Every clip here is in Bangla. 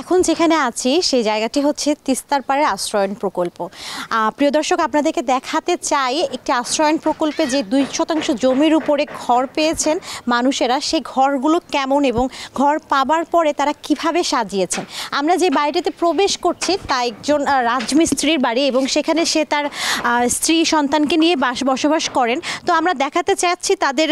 এখন যেখানে আছি সেই জায়গাটি হচ্ছে তিস্তার পাড়ের আশ্রয়ন প্রকল্প প্রিয় দর্শক আপনাদেরকে দেখাতে চাই একটি আশ্রয়ন প্রকল্পে যে দুই শতাংশ জমির উপরে ঘর পেয়েছেন মানুষেরা সেই ঘরগুলো কেমন এবং ঘর পাবার পরে তারা কিভাবে সাজিয়েছেন আমরা যে বাড়িটাতে প্রবেশ করছি তা একজন রাজমিস্ত্রির বাড়ি এবং সেখানে সে তার স্ত্রী সন্তানকে নিয়ে বাস বসবাস করেন তো আমরা দেখাতে চাচ্ছি তাদের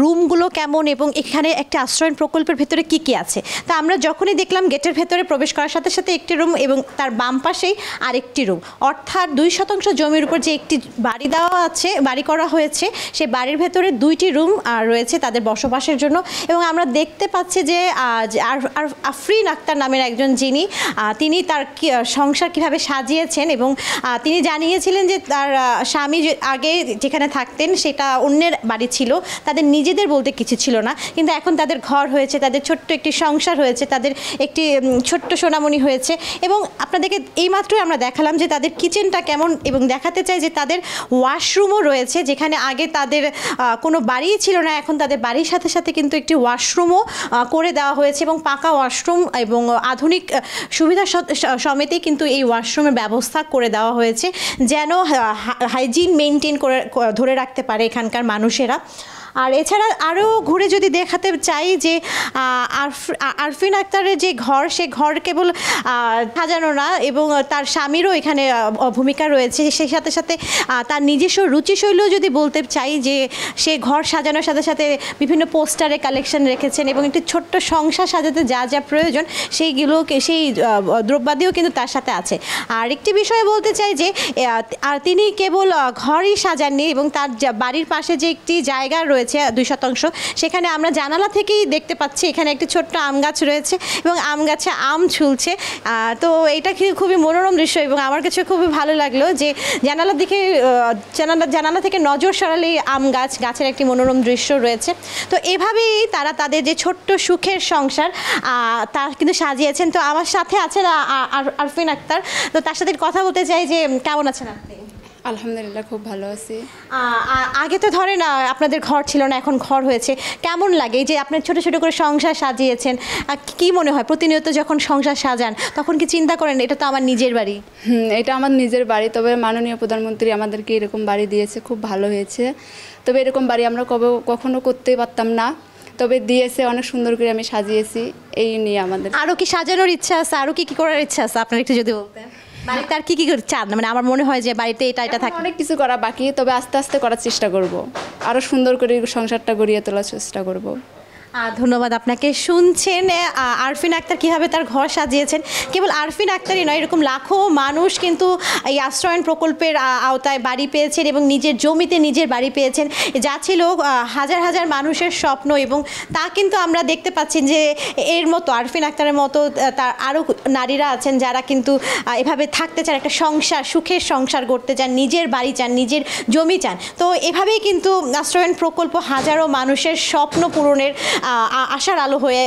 রুমগুলো কেমন এবং এখানে একটা আশ্রয়ন প্রকল্পের ভিতরে কি কি আছে তা আমরা যখনই দেখলাম গেটের ভেতরে প্রবেশ করার সাথে সাথে একটি রুম এবং তার বাম পাশেই আরেকটি রুম অর্থাৎ দুই শতাংশ জমির উপর যে একটি বাড়ি দেওয়া আছে বাড়ি করা হয়েছে সেই বাড়ির ভেতরে দুইটি রুম রয়েছে তাদের বসবাসের জন্য এবং আমরা দেখতে পাচ্ছি যে আর আফরিন আক্তার নামের একজন যিনি তিনি তার সংসার কিভাবে সাজিয়েছেন এবং তিনি জানিয়েছিলেন যে তার স্বামী আগে যেখানে থাকতেন সেটা অন্যের বাড়ি ছিল তাদের নিজেদের বলতে কিছু ছিল না কিন্তু এখন তাদের ঘর হয়েছে তাদের ছোট্ট একটি সংসার হয়েছে তাদের একটি ছোট্ট সোনামণি হয়েছে এবং আপনাদেরকে এইমাত্রই আমরা দেখালাম যে তাদের কিচেনটা কেমন এবং দেখাতে চাই যে তাদের ওয়াশরুমও রয়েছে যেখানে আগে তাদের কোনো বাড়িই ছিল না এখন তাদের বাড়ির সাথে সাথে কিন্তু একটি ওয়াশরুমও করে দেওয়া হয়েছে এবং পাকা ওয়াশরুম এবং আধুনিক সুবিধা সমেতেই কিন্তু এই ওয়াশরুমের ব্যবস্থা করে দেওয়া হয়েছে যেন হাইজিন মেনটেন করে ধরে রাখতে পারে এখানকার মানুষেরা আর এছাড়া আরও ঘুরে যদি দেখাতে চাই যে আরফিন আক্তারের যে ঘর সে ঘর কেবল সাজানো না এবং তার স্বামীরও এখানে ভূমিকা রয়েছে সেই সাথে সাথে তার নিজস্ব রুচিশৈলীও যদি বলতে চাই যে সে ঘর সাজানোর সাথে সাথে বিভিন্ন পোস্টারে কালেকশন রেখেছেন এবং একটি ছোট্ট সংসার সাজাতে যা যা প্রয়োজন সেইগুলো সেই দ্রব্যাদিও কিন্তু তার সাথে আছে আর একটি বিষয়ে বলতে চাই যে আর তিনি কেবল ঘরই সাজাননি এবং তার বাড়ির পাশে যে একটি জায়গা রয়েছে রয়েছে দুই শতাংশ সেখানে আমরা জানালা থেকেই দেখতে পাচ্ছি এখানে একটি ছোট্ট আম গাছ রয়েছে এবং আম গাছে আম ঝুলছে তো এটা খুবই মনোরম দৃশ্য এবং আমার কাছে খুবই ভালো লাগলো যে জানালার দিকে জানালা জানালা থেকে নজর সরালে আম গাছ গাছের একটি মনোরম দৃশ্য রয়েছে তো এভাবেই তারা তাদের যে ছোট্ট সুখের সংসার তার কিন্তু সাজিয়েছেন তো আমার সাথে আছেন আরফিন আক্তার তো তার সাথে কথা বলতে চাই যে কেমন আছেন আপনি আলহামদুলিল্লাহ খুব ভালো আছি আগে তো ধরে না আপনাদের ঘর ছিল না এখন ঘর হয়েছে কেমন লাগে এই যে আপনার ছোট ছোট করে সংসার সাজিয়েছেন কি মনে হয় প্রতিনিয়ত যখন সংসার সাজান তখন কি চিন্তা করেন এটা তো আমার নিজের বাড়ি হুম এটা আমার নিজের বাড়ি তবে মাননীয় প্রধানমন্ত্রী আমাদেরকে এরকম বাড়ি দিয়েছে খুব ভালো হয়েছে তবে এরকম বাড়ি আমরা কবে কখনো করতে পারতাম না তবে দিয়েছে অনেক সুন্দর করে আমি সাজিয়েছি এই নিয়ে আমাদের আরও কি সাজানোর ইচ্ছা আছে আরও কি কী করার ইচ্ছা আছে আপনার একটু যদি বলতেন বাড়িতে আর কি কি চান মানে আমার মনে হয় যে বাড়িতে এটা এটা থাকে অনেক কিছু করা বাকি তবে আস্তে আস্তে করার চেষ্টা করব আরো সুন্দর করে সংসারটা গড়িয়ে তোলার চেষ্টা করব ধন্যবাদ আপনাকে শুনছেন আরফিন আক্তার কীভাবে তার ঘর সাজিয়েছেন কেবল আরফিন আক্তারই নয় এরকম লাখো মানুষ কিন্তু এই আশ্রয়ণ প্রকল্পের আওতায় বাড়ি পেয়েছেন এবং নিজের জমিতে নিজের বাড়ি পেয়েছেন যা ছিল হাজার হাজার মানুষের স্বপ্ন এবং তা কিন্তু আমরা দেখতে পাচ্ছি যে এর মতো আরফিন আক্তারের মতো তার আরও নারীরা আছেন যারা কিন্তু এভাবে থাকতে চান একটা সংসার সুখের সংসার গড়তে চান নিজের বাড়ি চান নিজের জমি চান তো এভাবেই কিন্তু আশ্রয়ন প্রকল্প হাজারো মানুষের স্বপ্ন পূরণের আশার আলো হয়ে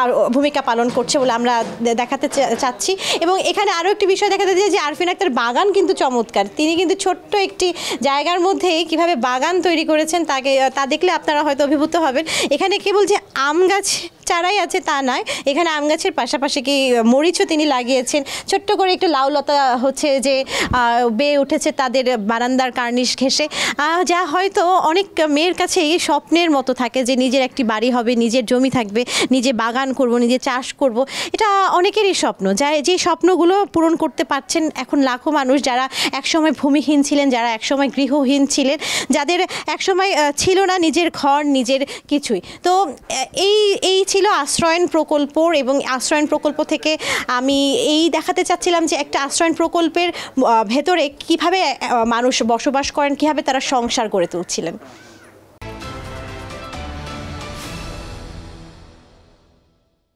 আর ভূমিকা পালন করছে বলে আমরা দেখাতে চাচ্ছি এবং এখানে আরও একটি বিষয় দেখাতে চাই যে আরফিন আক্তার বাগান কিন্তু চমৎকার তিনি কিন্তু ছোট্ট একটি জায়গার মধ্যেই কিভাবে বাগান তৈরি করেছেন তাকে তা দেখলে আপনারা হয়তো অভিভূত হবেন এখানে কেবল যে আম গাছ চারাই আছে তা নয় এখানে আম গাছের পাশাপাশি কি মরিচও তিনি লাগিয়েছেন ছোট্ট করে একটু লাউ লতা হচ্ছে যে বেয়ে উঠেছে তাদের বারান্দার কার্নিশ ঘেসে যা হয়তো অনেক মেয়ের কাছে এই স্বপ্নের মতো থাকে যে নিজের একটি বাড়ি হবে নিজের জমি থাকবে নিজে বাগান করব নিজে চাষ করব এটা অনেকেরই স্বপ্ন যা যে স্বপ্নগুলো পূরণ করতে পারছেন এখন লাখো মানুষ যারা একসময় ভূমিহীন ছিলেন যারা একসময় গৃহহীন ছিলেন যাদের একসময় ছিল না নিজের ঘর নিজের কিছুই তো এই এই ছিল আশ্রয়ন প্রকল্প এবং আশ্রয়ন প্রকল্প থেকে আমি এই দেখাতে চাচ্ছিলাম যে একটা আশ্রয়ন প্রকল্পের ভেতরে কিভাবে মানুষ বসবাস করেন কিভাবে তারা সংসার গড়ে তুলছিলেন